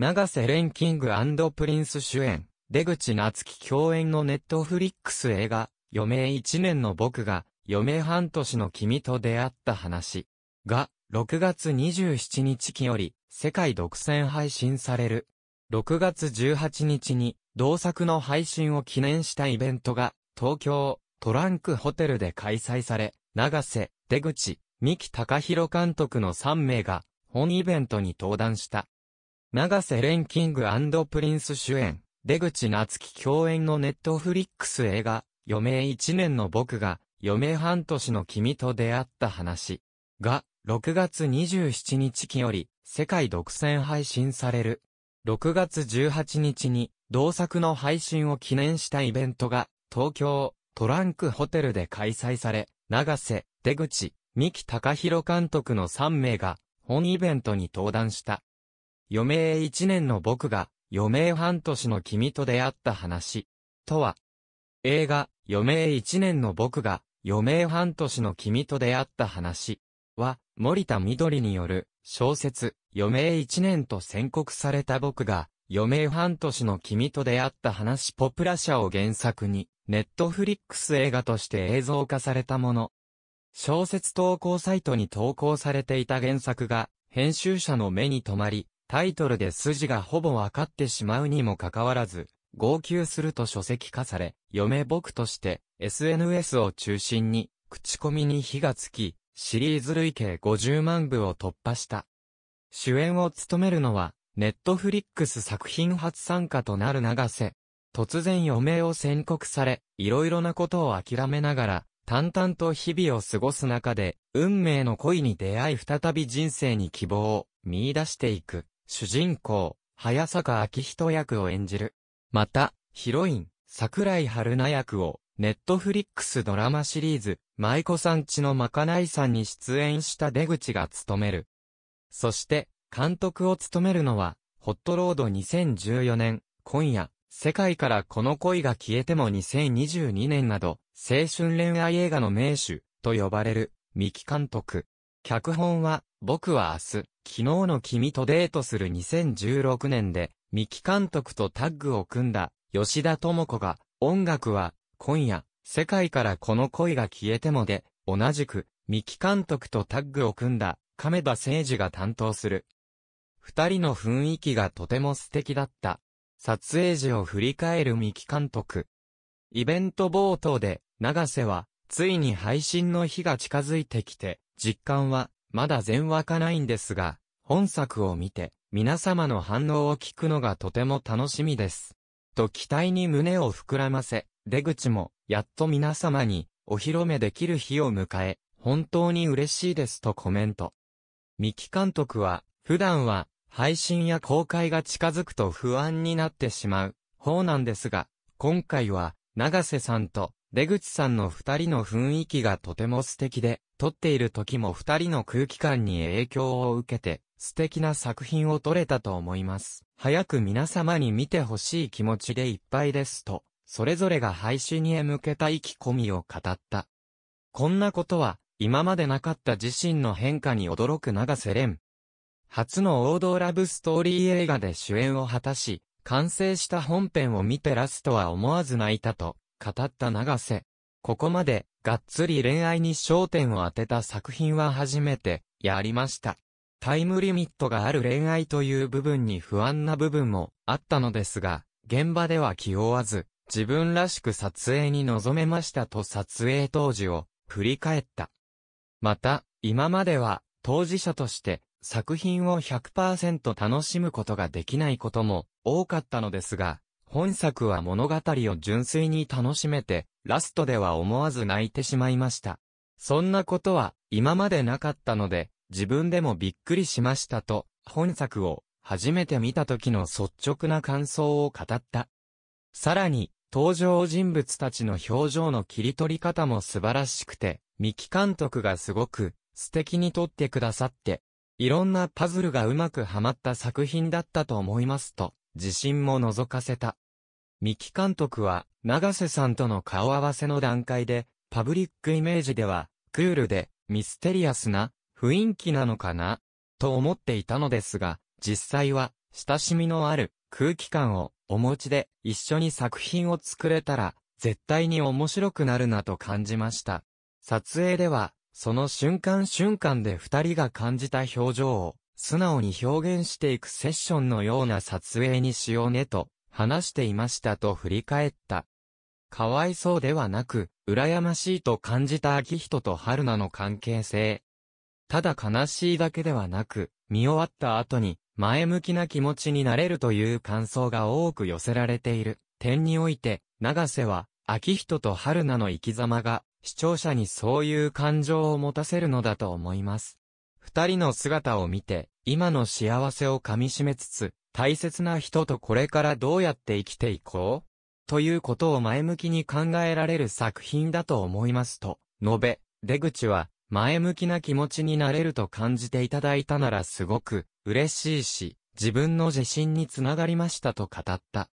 長瀬ンキングプリンス主演、出口夏樹共演のネットフリックス映画、余命1年の僕が、余命半年の君と出会った話が、6月27日期より、世界独占配信される。6月18日に、同作の配信を記念したイベントが、東京、トランクホテルで開催され、長瀬、出口、三木隆弘監督の3名が、本イベントに登壇した。長瀬廉キングプリンス主演、出口夏樹共演のネットフリックス映画、余命1年の僕が、余命半年の君と出会った話が、6月27日期より、世界独占配信される。6月18日に、同作の配信を記念したイベントが、東京、トランクホテルで開催され、長瀬、出口、三木隆弘監督の3名が、本イベントに登壇した。余命一年の僕が、余命半年の君と出会った話。とは、映画、余命一年の僕が、余命半年の君と出会った話。は、森田緑による、小説、余命一年と宣告された僕が、余命半年の君と出会った話ポプラ社を原作に、ネットフリックス映画として映像化されたもの。小説投稿サイトに投稿されていた原作が、編集者の目に留まり、タイトルで筋がほぼ分かってしまうにもかかわらず、号泣すると書籍化され、嫁僕として SNS を中心に口コミに火がつき、シリーズ累計50万部を突破した。主演を務めるのは、ネットフリックス作品初参加となる長瀬。突然余命を宣告され、いろいろなことを諦めながら、淡々と日々を過ごす中で、運命の恋に出会い再び人生に希望を見出していく。主人公、早坂昭人役を演じる。また、ヒロイン、桜井春奈役を、ネットフリックスドラマシリーズ、舞妓さんちのまかないさんに出演した出口が務める。そして、監督を務めるのは、ホットロード2014年、今夜、世界からこの恋が消えても2022年など、青春恋愛映画の名手、と呼ばれる、三木監督。脚本は、僕は明日、昨日の君とデートする2016年で、三木監督とタッグを組んだ、吉田智子が、音楽は、今夜、世界からこの恋が消えてもで、同じく、三木監督とタッグを組んだ、亀田誠二が担当する。二人の雰囲気がとても素敵だった。撮影時を振り返る三木監督。イベント冒頭で、長瀬は、ついに配信の日が近づいてきて、実感は、まだ全わかないんですが、本作を見て、皆様の反応を聞くのがとても楽しみです。と期待に胸を膨らませ、出口も、やっと皆様に、お披露目できる日を迎え、本当に嬉しいですとコメント。三木監督は、普段は、配信や公開が近づくと不安になってしまう、方なんですが、今回は、長瀬さんと、出口さんの二人の雰囲気がとても素敵で、撮っている時も二人の空気感に影響を受けて、素敵な作品を撮れたと思います。早く皆様に見てほしい気持ちでいっぱいですと、それぞれが配信へ向けた意気込みを語った。こんなことは、今までなかった自身の変化に驚く長瀬廉。初の王道ラブストーリー映画で主演を果たし、完成した本編を見てラストは思わず泣いたと、語った永瀬。ここまで、がっつり恋愛に焦点を当てた作品は初めて、やりました。タイムリミットがある恋愛という部分に不安な部分もあったのですが、現場では気負わず、自分らしく撮影に臨めましたと撮影当時を振り返った。また、今までは当事者として作品を100%楽しむことができないことも多かったのですが、本作は物語を純粋に楽しめて、ラストでは思わず泣いてしまいました。そんなことは今までなかったので、自分でもびっくりしましたと、本作を初めて見た時の率直な感想を語った。さらに、登場人物たちの表情の切り取り方も素晴らしくて、三木監督がすごく素敵に撮ってくださって、いろんなパズルがうまくはまった作品だったと思いますと、自信も覗かせた。三木監督は、長瀬さんとの顔合わせの段階で、パブリックイメージでは、クールで、ミステリアスな、雰囲気なのかな、と思っていたのですが、実際は、親しみのある空気感をお持ちで一緒に作品を作れたら、絶対に面白くなるなと感じました。撮影では、その瞬間瞬間で二人が感じた表情を素直に表現していくセッションのような撮影にしようねと話していましたと振り返った。かわいそうではなく、羨ましいと感じた秋人と春菜の関係性。ただ悲しいだけではなく、見終わった後に前向きな気持ちになれるという感想が多く寄せられている点において、長瀬は、秋人と春菜の生き様が、視聴者にそういう感情を持たせるのだと思います。二人の姿を見て、今の幸せをかみしめつつ、大切な人とこれからどうやって生きていこうということを前向きに考えられる作品だと思いますと、述べ、出口は、前向きな気持ちになれると感じていただいたならすごく嬉しいし、自分の自信につながりましたと語った。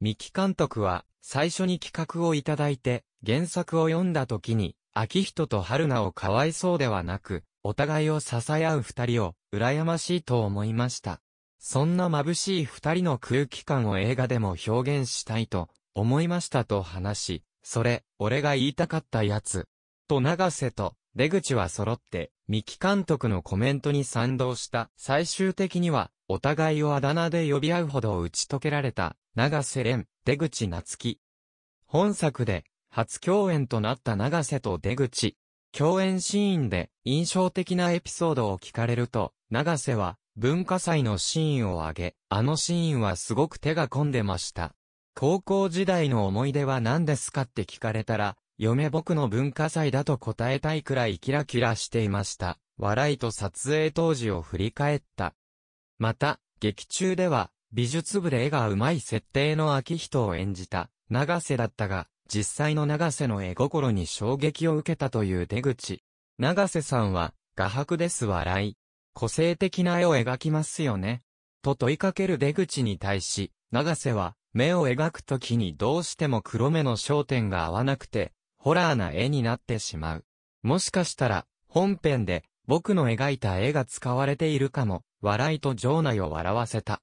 三木監督は最初に企画をいただいて原作を読んだ時に、秋人と春菜をかわいそうではなく、お互いを支え合う二人を、羨ましいと思いました。そんな眩しい二人の空気感を映画でも表現したいと、思いましたと話し、それ、俺が言いたかったやつ。と長瀬と、出口は揃って、三木監督のコメントに賛同した。最終的には、お互いをあだ名で呼び合うほど打ち解けられた、長瀬廉、出口夏樹。本作で、初共演となった長瀬と出口、共演シーンで印象的なエピソードを聞かれると、長瀬は文化祭のシーンを挙げ、あのシーンはすごく手が込んでました。高校時代の思い出は何ですかって聞かれたら、嫁僕の文化祭だと答えたいくらいキラキラしていました。笑いと撮影当時を振り返った。また、劇中では、美術部で絵が上手い設定の秋人を演じた、長瀬だったが、実際の長瀬の絵心に衝撃を受けたという出口。長瀬さんは、画伯です笑い。個性的な絵を描きますよね。と問いかける出口に対し、長瀬は、目を描くときにどうしても黒目の焦点が合わなくて、ホラーな絵になってしまう。もしかしたら、本編で、僕の描いた絵が使われているかも、笑いと場内を笑わせた。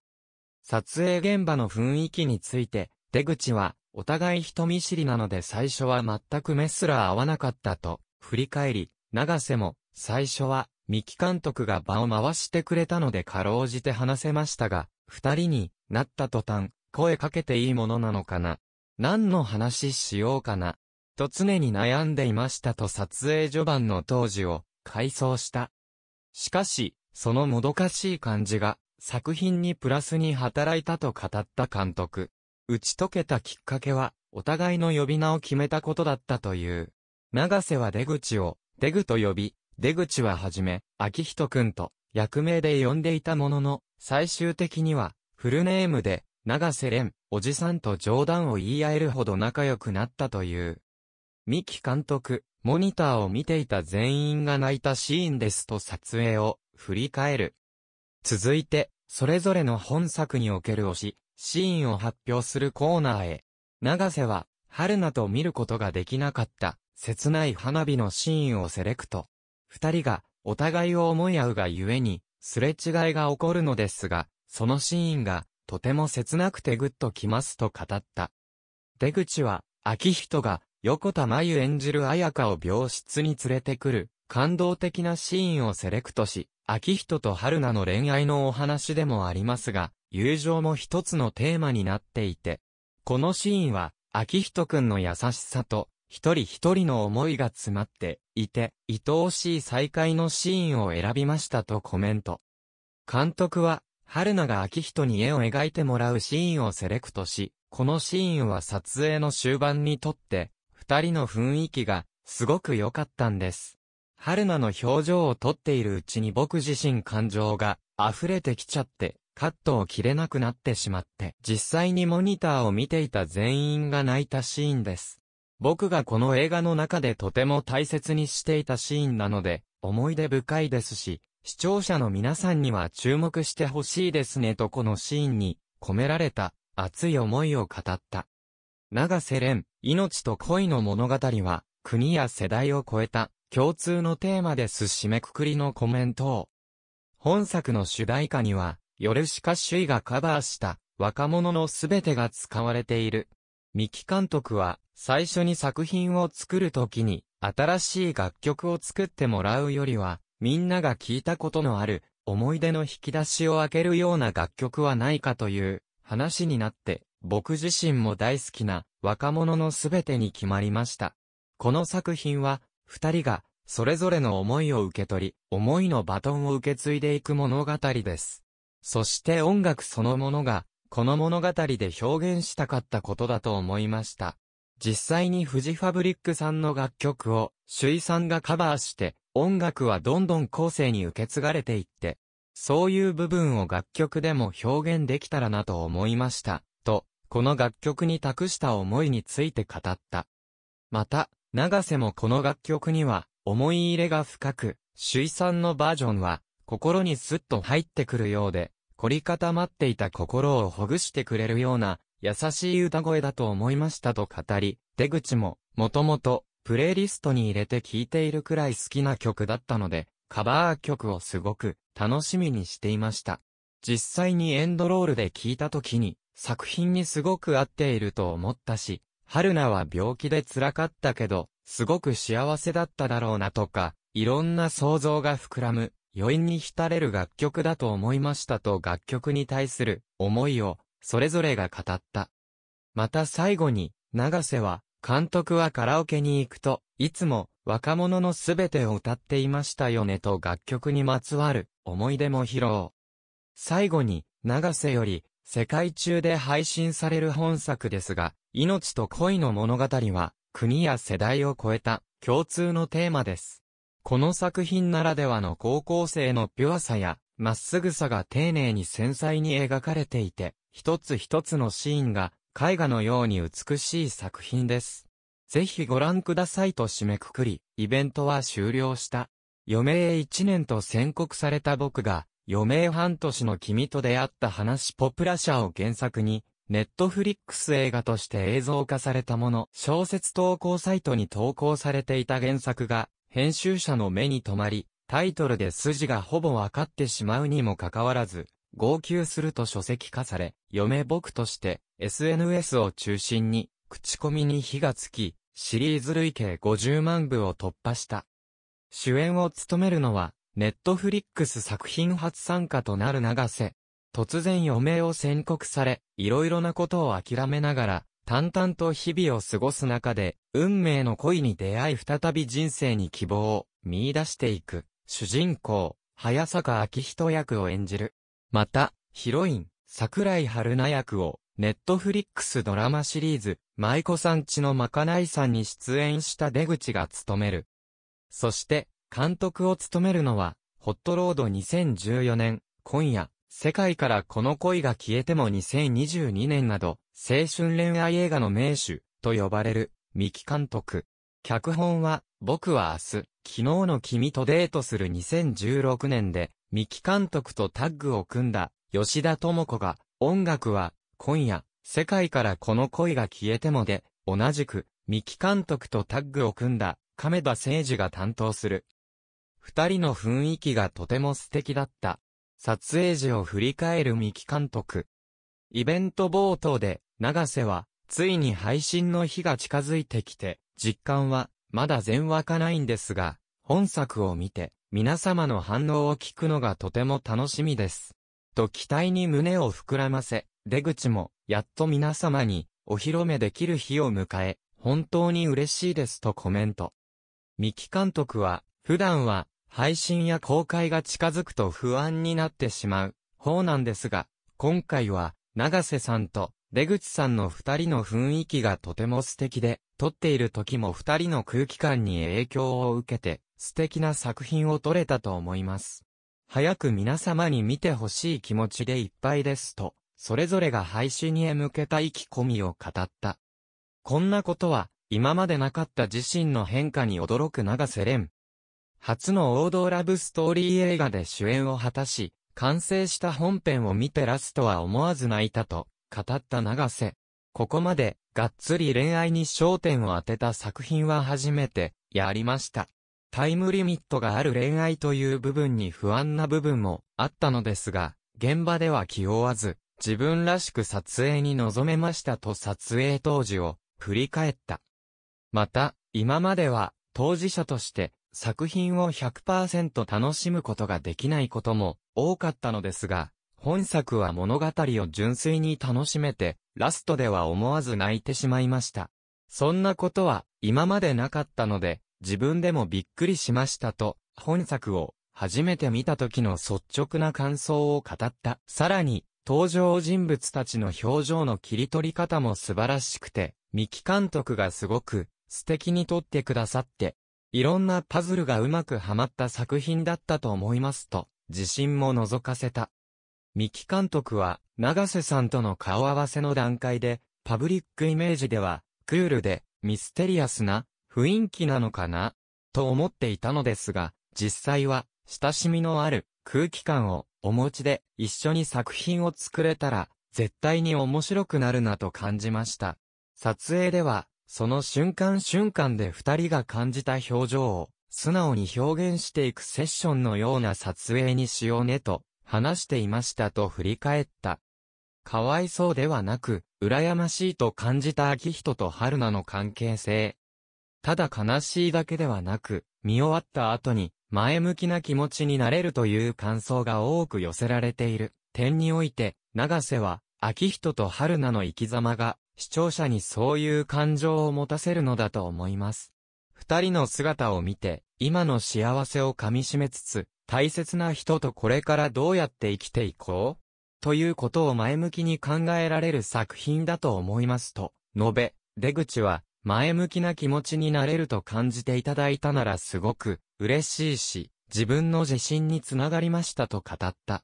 撮影現場の雰囲気について、出口は、お互い人見知りなので最初は全く目すら合わなかったと、振り返り、長瀬も、最初は、三木監督が場を回してくれたのでかろうじて話せましたが、二人になった途端、声かけていいものなのかな何の話しようかなと常に悩んでいましたと撮影序盤の当時を回想した。しかし、そのもどかしい感じが作品にプラスに働いたと語った監督。打ち解けたきっかけは、お互いの呼び名を決めたことだったという。長瀬は出口を、出ぐと呼び、出口ははじめ、秋人くんと、役名で呼んでいたものの、最終的には、フルネームで、長瀬廉、おじさんと冗談を言い合えるほど仲良くなったという。三木監督、モニターを見ていた全員が泣いたシーンですと撮影を振り返る。続いて、それぞれの本作における推し、シーンを発表するコーナーへ。長瀬は、春菜と見ることができなかった、切ない花火のシーンをセレクト。二人が、お互いを思い合うがゆえに、すれ違いが起こるのですが、そのシーンが、とても切なくてぐっときますと語った。出口は、秋人が、横田真由演じる綾香を病室に連れてくる、感動的なシーンをセレクトし、秋人と春菜の恋愛のお話でもありますが、友情も一つのテーマになっていて、このシーンは、秋人くんの優しさと、一人一人の思いが詰まっていて、愛おしい再会のシーンを選びましたとコメント。監督は、春菜が秋人に絵を描いてもらうシーンをセレクトし、このシーンは撮影の終盤にとって、二人の雰囲気が、すごく良かったんです。春菜の表情をとっているうちに僕自身感情が溢れてきちゃって、カットを切れなくなってしまって、実際にモニターを見ていた全員が泣いたシーンです。僕がこの映画の中でとても大切にしていたシーンなので、思い出深いですし、視聴者の皆さんには注目してほしいですねとこのシーンに込められた熱い思いを語った。長瀬廉、命と恋の物語は、国や世代を超えた共通のテーマです締めくくりのコメントを。本作の主題歌には、ヨルシカ・シュイがカバーした若者のすべてが使われている。三木監督は最初に作品を作るときに新しい楽曲を作ってもらうよりはみんなが聴いたことのある思い出の引き出しを開けるような楽曲はないかという話になって僕自身も大好きな若者のすべてに決まりました。この作品は二人が、それぞれの思いを受け取り、思いのバトンを受け継いでいく物語です。そして音楽そのものが、この物語で表現したかったことだと思いました。実際にフジファブリックさんの楽曲を、朱位さんがカバーして、音楽はどんどん後世に受け継がれていって、そういう部分を楽曲でも表現できたらなと思いました、と、この楽曲に託した思いについて語った。また、長瀬もこの楽曲には思い入れが深く、首位さんのバージョンは心にスッと入ってくるようで、凝り固まっていた心をほぐしてくれるような優しい歌声だと思いましたと語り、出口ももともとプレイリストに入れて聴いているくらい好きな曲だったので、カバー曲をすごく楽しみにしていました。実際にエンドロールで聴いた時に作品にすごく合っていると思ったし、春菜は病気で辛かったけど、すごく幸せだっただろうなとか、いろんな想像が膨らむ、余韻に浸れる楽曲だと思いましたと楽曲に対する思いを、それぞれが語った。また最後に、長瀬は、監督はカラオケに行くと、いつも若者のすべてを歌っていましたよねと楽曲にまつわる思い出も披露。最後に、長瀬より世界中で配信される本作ですが、命と恋の物語は、国や世代を超えた共通のテーマです。この作品ならではの高校生のピュアさや、まっすぐさが丁寧に繊細に描かれていて、一つ一つのシーンが絵画のように美しい作品です。ぜひご覧くださいと締めくくり、イベントは終了した。余命1年と宣告された僕が、余命半年の君と出会った話ポプラ社を原作に、ネットフリックス映画として映像化されたもの、小説投稿サイトに投稿されていた原作が、編集者の目に留まり、タイトルで筋がほぼ分かってしまうにもかかわらず、号泣すると書籍化され、嫁僕として SNS を中心に、口コミに火がつき、シリーズ累計50万部を突破した。主演を務めるのは、ネットフリックス作品初参加となる長瀬。突然余命を宣告され、いろいろなことを諦めながら、淡々と日々を過ごす中で、運命の恋に出会い再び人生に希望を見出していく、主人公、早坂昭人役を演じる。また、ヒロイン、桜井春奈役を、ネットフリックスドラマシリーズ、舞妓さんちのまかないさんに出演した出口が務める。そして、監督を務めるのは、ホットロード2014年、今夜、世界からこの恋が消えても2022年など、青春恋愛映画の名手、と呼ばれる、三木監督。脚本は、僕は明日、昨日の君とデートする2016年で、三木監督とタッグを組んだ、吉田智子が、音楽は、今夜、世界からこの恋が消えてもで、同じく、三木監督とタッグを組んだ、亀田誠二が担当する、二人の雰囲気がとても素敵だった。撮影時を振り返る三木監督。イベント冒頭で、長瀬は、ついに配信の日が近づいてきて、実感は、まだ全湧かないんですが、本作を見て、皆様の反応を聞くのがとても楽しみです。と期待に胸を膨らませ、出口も、やっと皆様に、お披露目できる日を迎え、本当に嬉しいですとコメント。三木監督は、普段は、配信や公開が近づくと不安になってしまう方なんですが、今回は、長瀬さんと出口さんの二人の雰囲気がとても素敵で、撮っている時も二人の空気感に影響を受けて、素敵な作品を撮れたと思います。早く皆様に見てほしい気持ちでいっぱいですと、それぞれが配信へ向けた意気込みを語った。こんなことは、今までなかった自身の変化に驚く長瀬廉。初の王道ラブストーリー映画で主演を果たし、完成した本編を見てラストは思わず泣いたと語った永瀬。ここまで、がっつり恋愛に焦点を当てた作品は初めて、やりました。タイムリミットがある恋愛という部分に不安な部分もあったのですが、現場では気負わず、自分らしく撮影に臨めましたと撮影当時を振り返った。また、今までは当事者として作品を100%楽しむことができないことも多かったのですが、本作は物語を純粋に楽しめて、ラストでは思わず泣いてしまいました。そんなことは今までなかったので、自分でもびっくりしましたと、本作を初めて見た時の率直な感想を語った。さらに、登場人物たちの表情の切り取り方も素晴らしくて、三木監督がすごく素敵に撮ってくださって、いろんなパズルがうまくはまった作品だったと思いますと、自信も覗かせた。三木監督は、長瀬さんとの顔合わせの段階で、パブリックイメージでは、クールで、ミステリアスな、雰囲気なのかな、と思っていたのですが、実際は、親しみのある空気感をお持ちで一緒に作品を作れたら、絶対に面白くなるなと感じました。撮影では、その瞬間瞬間で二人が感じた表情を素直に表現していくセッションのような撮影にしようねと話していましたと振り返った。かわいそうではなく、羨ましいと感じた秋人と春菜の関係性。ただ悲しいだけではなく、見終わった後に前向きな気持ちになれるという感想が多く寄せられている点において、長瀬は、秋人と春菜の生き様が視聴者にそういう感情を持たせるのだと思います。二人の姿を見て、今の幸せを噛みしめつつ、大切な人とこれからどうやって生きていこうということを前向きに考えられる作品だと思いますと、述べ、出口は、前向きな気持ちになれると感じていただいたならすごく嬉しいし、自分の自信につながりましたと語った。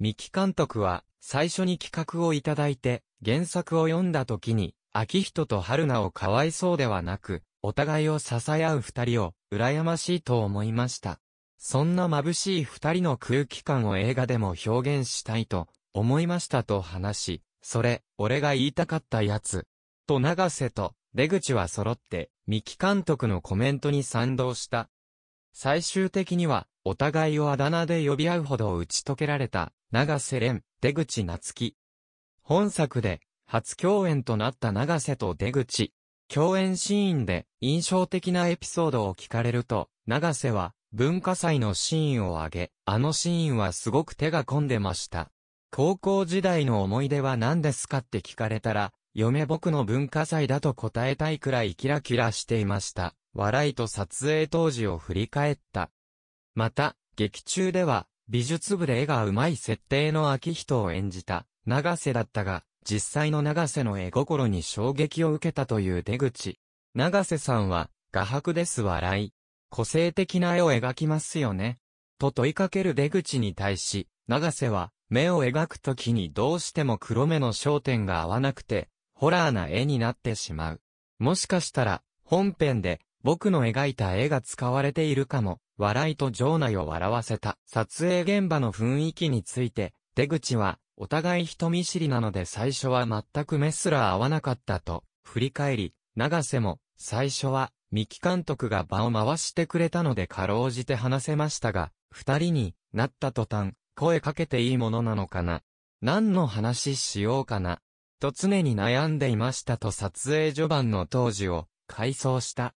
三木監督は、最初に企画をいただいて、原作を読んだ時に、秋人と春菜をかわいそうではなく、お互いを支え合う二人を、羨ましいと思いました。そんな眩しい二人の空気感を映画でも表現したいと、思いましたと話し、それ、俺が言いたかったやつ。と長瀬と、出口は揃って、三木監督のコメントに賛同した。最終的には、お互いをあだ名で呼び合うほど打ち解けられた、長瀬廉、出口夏樹。本作で、初共演となった長瀬と出口。共演シーンで印象的なエピソードを聞かれると、長瀬は文化祭のシーンを挙げ、あのシーンはすごく手が込んでました。高校時代の思い出は何ですかって聞かれたら、嫁僕の文化祭だと答えたいくらいキラキラしていました。笑いと撮影当時を振り返った。また、劇中では、美術部で絵が上手い設定の秋人を演じた、長瀬だったが、実際の長瀬の絵心に衝撃を受けたという出口。長瀬さんは、画伯です笑い。個性的な絵を描きますよね。と問いかける出口に対し、長瀬は、目を描くときにどうしても黒目の焦点が合わなくて、ホラーな絵になってしまう。もしかしたら、本編で、僕の描いた絵が使われているかも、笑いと場内を笑わせた。撮影現場の雰囲気について、出口は、お互い人見知りなので最初は全く目すら合わなかったと、振り返り、長瀬も、最初は、三木監督が場を回してくれたのでかろうじて話せましたが、二人になった途端、声かけていいものなのかな。何の話しようかな。と常に悩んでいましたと撮影序盤の当時を、回想した。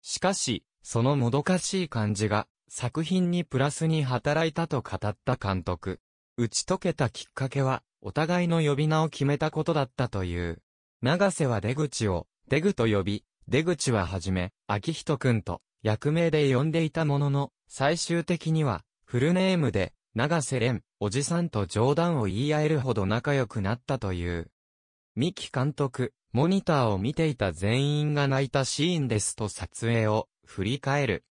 しかし、そのもどかしい感じが、作品にプラスに働いたと語った監督。打ち解けたきっかけは、お互いの呼び名を決めたことだったという。長瀬は出口を、出口と呼び、出口ははじめ、秋人くんと、役名で呼んでいたものの、最終的には、フルネームで、長瀬廉、おじさんと冗談を言い合えるほど仲良くなったという。三木監督、モニターを見ていた全員が泣いたシーンですと撮影を振り返る。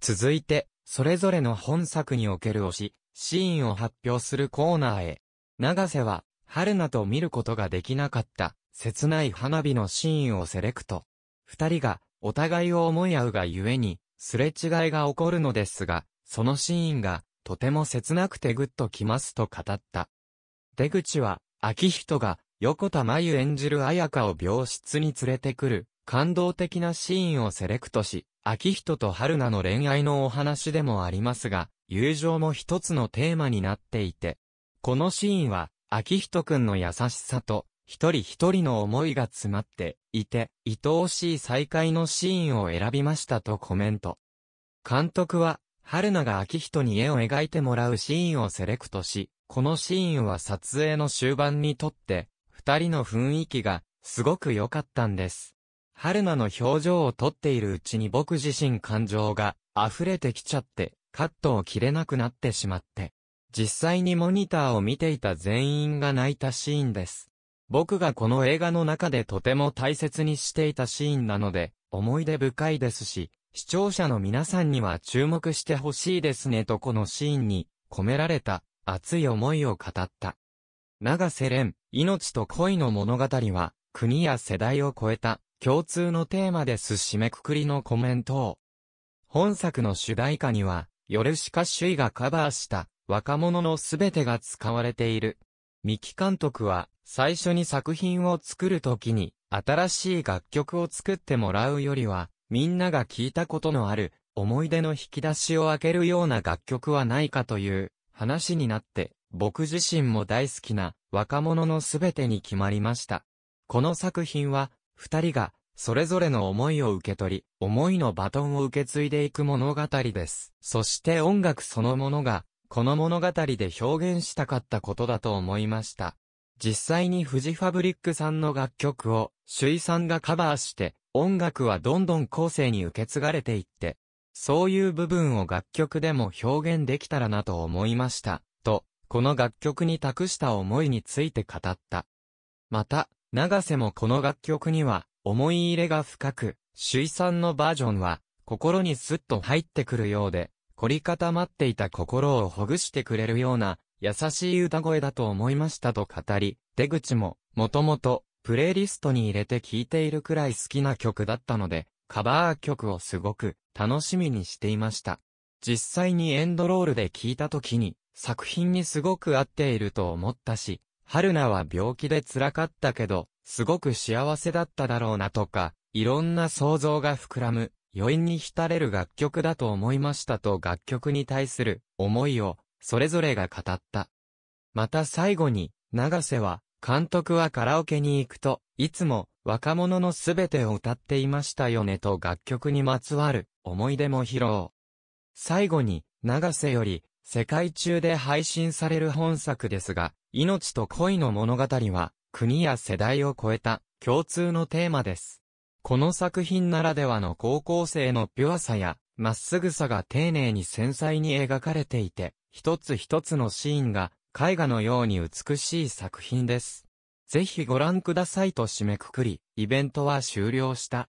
続いて、それぞれの本作における推し、シーンを発表するコーナーへ。長瀬は、春菜と見ることができなかった、切ない花火のシーンをセレクト。二人が、お互いを思い合うがゆえに、すれ違いが起こるのですが、そのシーンが、とても切なくてぐっときますと語った。出口は、秋人が、横田真由演じる綾香を病室に連れてくる、感動的なシーンをセレクトし、秋人と春菜の恋愛のお話でもありますが、友情も一つのテーマになっていて、このシーンは、秋人くんの優しさと、一人一人の思いが詰まっていて、愛おしい再会のシーンを選びましたとコメント。監督は、春菜が秋人に絵を描いてもらうシーンをセレクトし、このシーンは撮影の終盤にとって、二人の雰囲気が、すごく良かったんです。春菜の表情をとっているうちに僕自身感情が溢れてきちゃって、カットを切れなくなってしまって、実際にモニターを見ていた全員が泣いたシーンです。僕がこの映画の中でとても大切にしていたシーンなので、思い出深いですし、視聴者の皆さんには注目してほしいですねとこのシーンに込められた熱い思いを語った。長瀬廉、命と恋の物語は、国や世代を超えた共通のテーマです締めくくりのコメントを。本作の主題歌には、ヨルシカ・シュイがカバーした若者のすべてが使われている。三木監督は最初に作品を作るときに新しい楽曲を作ってもらうよりはみんなが聴いたことのある思い出の引き出しを開けるような楽曲はないかという話になって僕自身も大好きな若者のすべてに決まりました。この作品は二人が、それぞれの思いを受け取り、思いのバトンを受け継いでいく物語です。そして音楽そのものが、この物語で表現したかったことだと思いました。実際に富士ファブリックさんの楽曲を、主位さんがカバーして、音楽はどんどん後世に受け継がれていって、そういう部分を楽曲でも表現できたらなと思いました、と、この楽曲に託した思いについて語った。また、長瀬もこの楽曲には思い入れが深く、主位さんのバージョンは心にスッと入ってくるようで、凝り固まっていた心をほぐしてくれるような優しい歌声だと思いましたと語り、出口ももともとプレイリストに入れて聴いているくらい好きな曲だったので、カバー曲をすごく楽しみにしていました。実際にエンドロールで聴いた時に作品にすごく合っていると思ったし、春菜は病気で辛かったけど、すごく幸せだっただろうなとか、いろんな想像が膨らむ、余韻に浸れる楽曲だと思いましたと楽曲に対する思いを、それぞれが語った。また最後に、長瀬は、監督はカラオケに行くと、いつも若者のすべてを歌っていましたよねと楽曲にまつわる思い出も披露。最後に、長瀬より、世界中で配信される本作ですが、命と恋の物語は、国や世代を超えた共通のテーマです。この作品ならではの高校生のピュアさや、まっすぐさが丁寧に繊細に描かれていて、一つ一つのシーンが絵画のように美しい作品です。ぜひご覧くださいと締めくくり、イベントは終了した。